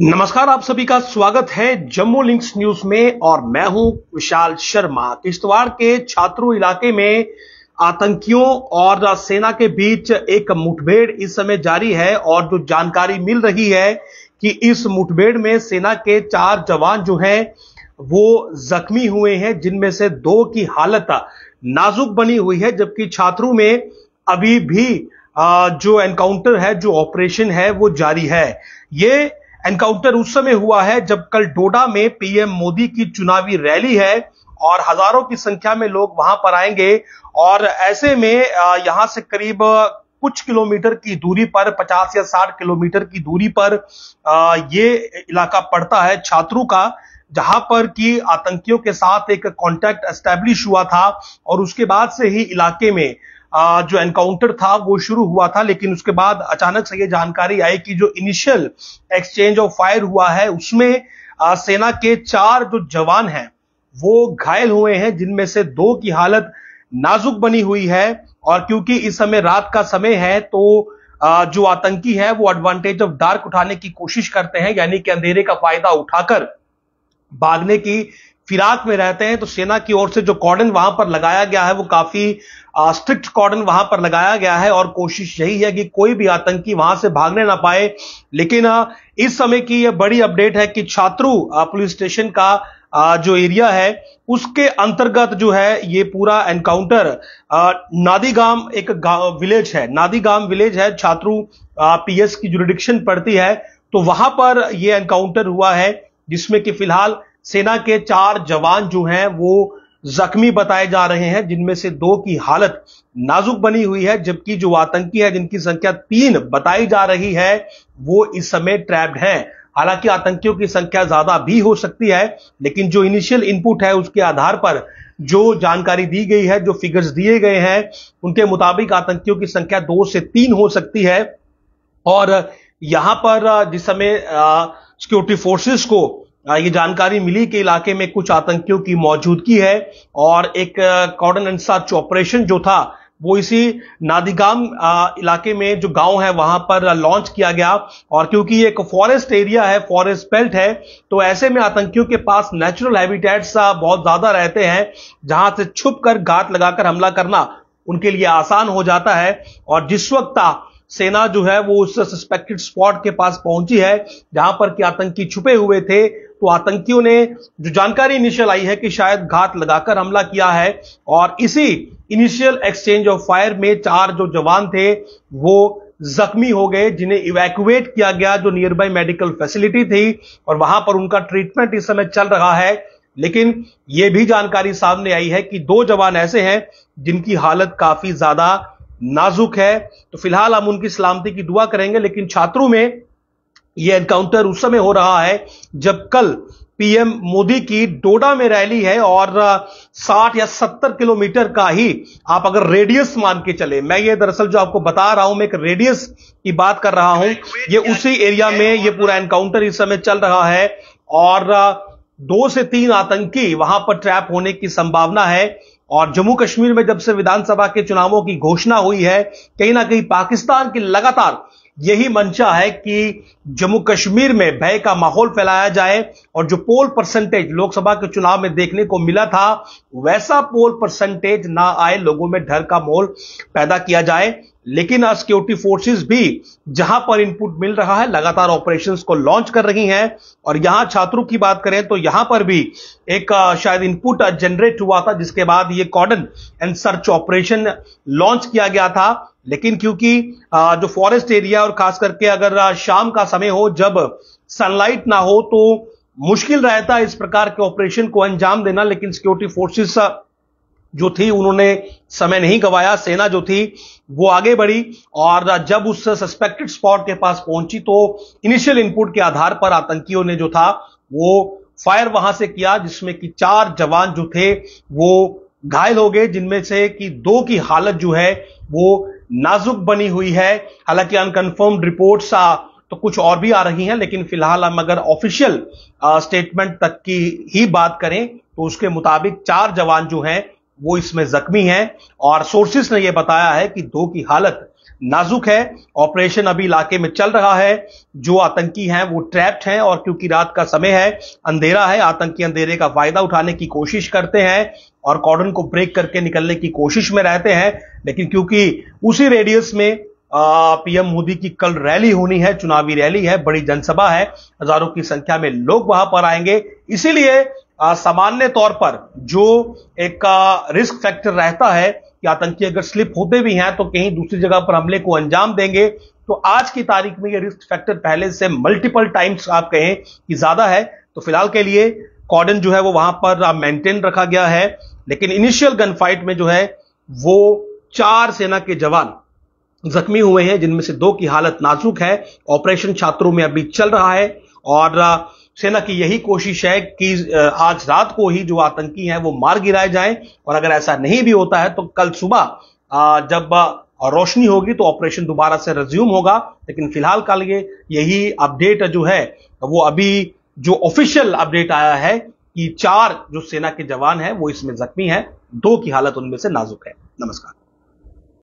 नमस्कार आप सभी का स्वागत है जम्मू लिंक्स न्यूज में और मैं हूं विशाल शर्मा किश्तवाड़ के छात्रों इलाके में आतंकियों और सेना के बीच एक मुठभेड़ इस समय जारी है और जो जानकारी मिल रही है कि इस मुठभेड़ में सेना के चार जवान जो हैं वो जख्मी हुए हैं जिनमें से दो की हालत नाजुक बनी हुई है जबकि छात्रों में अभी भी जो एनकाउंटर है जो ऑपरेशन है वो जारी है ये एनकाउंटर उस समय हुआ है जब कल डोडा में पीएम मोदी की चुनावी रैली है और हजारों की संख्या में लोग वहां पर आएंगे और ऐसे में यहां से करीब कुछ किलोमीटर की दूरी पर 50 या 60 किलोमीटर की दूरी पर ये इलाका पड़ता है छात्रों का जहां पर कि आतंकियों के साथ एक कांटेक्ट एस्टेब्लिश हुआ था और उसके बाद से ही इलाके में जो एनकाउंटर था वो शुरू हुआ था लेकिन उसके बाद अचानक से ये जानकारी आई कि जो इनिशियल एक्सचेंज ऑफ फायर हुआ है उसमें सेना के चार जो जवान हैं वो घायल हुए हैं जिनमें से दो की हालत नाजुक बनी हुई है और क्योंकि इस समय रात का समय है तो जो आतंकी है वो एडवांटेज ऑफ डार्क उठाने की कोशिश करते हैं यानी कि अंधेरे का फायदा उठाकर भागने की फिराक में रहते हैं तो सेना की ओर से जो कॉर्डन वहां पर लगाया गया है वो काफी स्ट्रिक्ट कॉर्डन वहां पर लगाया गया है और कोशिश यही है कि कोई भी आतंकी वहां से भागने ना पाए लेकिन इस समय की यह बड़ी अपडेट है कि छात्रु पुलिस स्टेशन का जो एरिया है उसके अंतर्गत जो है ये पूरा एनकाउंटर नादीगाम एक विलेज है नादीगाम विलेज है छात्रु पीएस की जुरिडिक्शन पड़ती है तो वहां पर यह एनकाउंटर हुआ है जिसमें कि फिलहाल सेना के चार जवान जो हैं वो जख्मी बताए जा रहे हैं जिनमें से दो की हालत नाजुक बनी हुई है जबकि जो आतंकी है जिनकी संख्या तीन बताई जा रही है वो इस समय ट्रैप्ड हैं हालांकि आतंकियों की संख्या ज्यादा भी हो सकती है लेकिन जो इनिशियल इनपुट है उसके आधार पर जो जानकारी दी गई है जो फिगर्स दिए गए हैं उनके मुताबिक आतंकियों की संख्या दो से तीन हो सकती है और यहां पर जिस समय सिक्योरिटी फोर्सेस को ये जानकारी मिली कि इलाके में कुछ आतंकियों की मौजूदगी है और एक कॉर्डन एंड सर्च ऑपरेशन जो था वो इसी नादिगाम इलाके में जो गांव है वहां पर लॉन्च किया गया और क्योंकि ये एक फॉरेस्ट एरिया है फॉरेस्ट बेल्ट है तो ऐसे में आतंकियों के पास नेचुरल हैबिटेट्स बहुत ज्यादा रहते हैं जहां से छुप कर घात लगाकर हमला करना उनके लिए आसान हो जाता है और जिस वक्त सेना जो है वो उस सस्पेक्टेड स्पॉट के पास पहुंची है जहां पर कि आतंकी छुपे हुए थे तो आतंकियों ने जो जानकारी इनिशियल आई है कि शायद घात लगाकर हमला किया है और इसी इनिशियल एक्सचेंज ऑफ फायर में चार जो जवान थे वो जख्मी हो गए जिन्हें इवैक्यूएट किया गया जो नियर बाई मेडिकल फैसिलिटी थी और वहां पर उनका ट्रीटमेंट इस समय चल रहा है लेकिन यह भी जानकारी सामने आई है कि दो जवान ऐसे हैं जिनकी हालत काफी ज्यादा नाजुक है तो फिलहाल हम उनकी सलामती की दुआ करेंगे लेकिन छात्रों में यह एनकाउंटर उस समय हो रहा है जब कल पीएम मोदी की डोडा में रैली है और 60 या 70 किलोमीटर का ही आप अगर रेडियस मान के चले मैं ये दरअसल जो आपको बता रहा हूं मैं एक रेडियस की बात कर रहा हूं ये उसी एरिया में ये पूरा एनकाउंटर इस समय चल रहा है और दो से तीन आतंकी वहां पर ट्रैप होने की संभावना है और जम्मू कश्मीर में जब से विधानसभा के चुनावों की घोषणा हुई है कहीं ना कहीं पाकिस्तान की लगातार यही मंशा है कि जम्मू कश्मीर में भय का माहौल फैलाया जाए और जो पोल परसेंटेज लोकसभा के चुनाव में देखने को मिला था वैसा पोल परसेंटेज ना आए लोगों में डर का माहौल पैदा किया जाए लेकिन सिक्योरिटी फोर्सेस भी जहां पर इनपुट मिल रहा है लगातार ऑपरेशंस को लॉन्च कर रही हैं और यहां छात्रों की बात करें तो यहां पर भी एक शायद इनपुट जनरेट हुआ था जिसके बाद ये cordon and search operation launch किया गया था लेकिन क्योंकि जो फॉरेस्ट एरिया और खास करके अगर शाम का समय हो जब सनलाइट ना हो तो मुश्किल रहता इस प्रकार के ऑपरेशन को अंजाम देना लेकिन सिक्योरिटी फोर्सेस जो थी उन्होंने समय नहीं गवाया सेना जो थी वो आगे बढ़ी और जब उस सस्पेक्टेड स्पॉट के पास पहुंची तो इनिशियल इनपुट के आधार पर आतंकियों ने जो था वो फायर वहां से किया जिसमें कि चार जवान जो थे वो घायल हो गए जिनमें से कि दो की हालत जो है वो नाजुक बनी हुई है हालांकि अनकन्फर्म्ड रिपोर्ट्स तो कुछ और भी आ रही हैं लेकिन फिलहाल हम अगर ऑफिशियल स्टेटमेंट तक की ही बात करें तो उसके मुताबिक चार जवान जो हैं वो इसमें जख्मी हैं और सोर्सेस ने यह बताया है कि दो की हालत नाजुक है ऑपरेशन अभी इलाके में चल रहा है जो आतंकी हैं वो ट्रैप्ड हैं और क्योंकि रात का समय है अंधेरा है आतंकी अंधेरे का फायदा उठाने की कोशिश करते हैं और कॉर्डन को ब्रेक करके निकलने की कोशिश में रहते हैं लेकिन क्योंकि उसी रेडियस में पीएम मोदी की कल रैली होनी है चुनावी रैली है बड़ी जनसभा है हजारों की संख्या में लोग वहां पर आएंगे इसीलिए सामान्य तौर पर जो एक रिस्क फैक्टर रहता है कि आतंकी अगर स्लिप होते भी हैं तो कहीं दूसरी जगह पर हमले को अंजाम देंगे तो आज की तारीख में ये रिस्क फैक्टर पहले से मल्टीपल टाइम्स आप कहें कि ज्यादा है तो फिलहाल के लिए कॉर्डन जो है वो वहां पर मेंटेन रखा गया है लेकिन इनिशियल गन फाइट में जो है वो चार सेना के जवान जख्मी हुए हैं जिनमें से दो की हालत नाजुक है ऑपरेशन छात्रों में अभी चल रहा है और सेना की यही कोशिश है कि आज रात को ही जो आतंकी हैं वो मार गिराए जाएं और अगर ऐसा नहीं भी होता है तो कल सुबह जब रोशनी होगी तो ऑपरेशन दोबारा से रिज्यूम होगा लेकिन फिलहाल का लिए यही अपडेट जो है वो अभी जो ऑफिशियल अपडेट आया है कि चार जो सेना के जवान हैं वो इसमें जख्मी हैं दो की हालत उनमें से नाजुक है नमस्कार